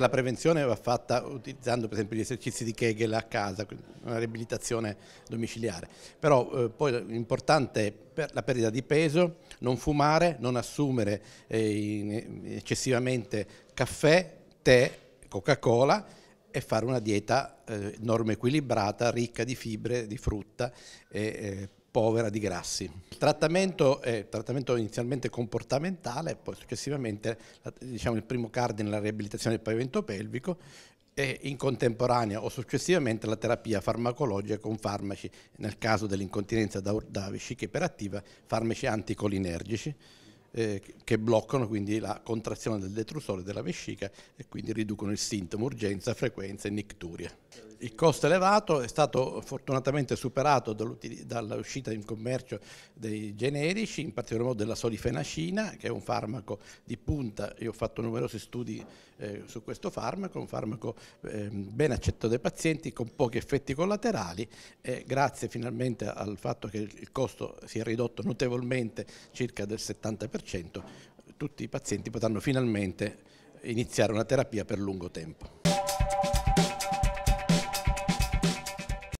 La prevenzione va fatta utilizzando per esempio gli esercizi di Kegel a casa, una riabilitazione domiciliare, però eh, poi l'importante è per la perdita di peso, non fumare, non assumere eh, eccessivamente caffè, tè, Coca-Cola e fare una dieta eh, norma equilibrata, ricca di fibre, di frutta. E, eh, povera di grassi. Il trattamento è trattamento inizialmente comportamentale, poi successivamente diciamo, il primo cardine è la riabilitazione del pavimento pelvico e in contemporanea o successivamente la terapia farmacologica con farmaci, nel caso dell'incontinenza da, da vescica iperattiva, farmaci anticolinergici eh, che bloccano quindi la contrazione del detrusore della vescica e quindi riducono il sintomo, urgenza, frequenza e nicturia. Il costo elevato è stato fortunatamente superato dall'uscita in commercio dei generici, in particolar modo della solifenacina, che è un farmaco di punta, io ho fatto numerosi studi eh, su questo farmaco, un farmaco eh, ben accettato dai pazienti con pochi effetti collaterali e grazie finalmente al fatto che il costo si è ridotto notevolmente circa del 70%, tutti i pazienti potranno finalmente iniziare una terapia per lungo tempo.